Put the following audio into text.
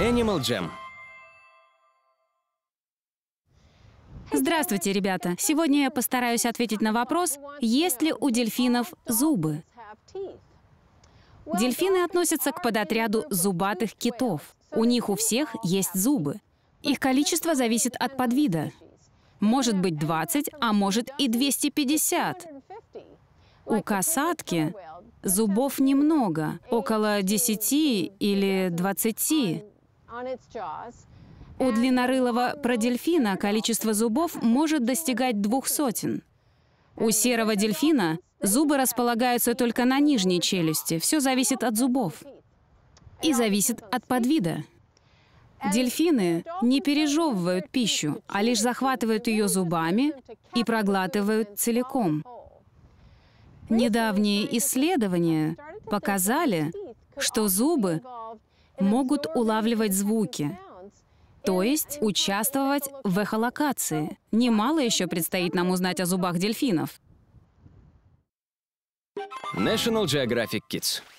Animal Jam. Здравствуйте, ребята! Сегодня я постараюсь ответить на вопрос, есть ли у дельфинов зубы. Дельфины относятся к подотряду зубатых китов. У них у всех есть зубы. Их количество зависит от подвида. Может быть 20, а может и 250. У касатки Зубов немного, около 10 или 20. У длиннорылого продельфина количество зубов может достигать двух сотен. У серого дельфина зубы располагаются только на нижней челюсти. Все зависит от зубов. И зависит от подвида. Дельфины не пережевывают пищу, а лишь захватывают ее зубами и проглатывают целиком. Недавние исследования показали, что зубы могут улавливать звуки, то есть участвовать в эхолокации. Немало еще предстоит нам узнать о зубах дельфинов. National Geographic Kids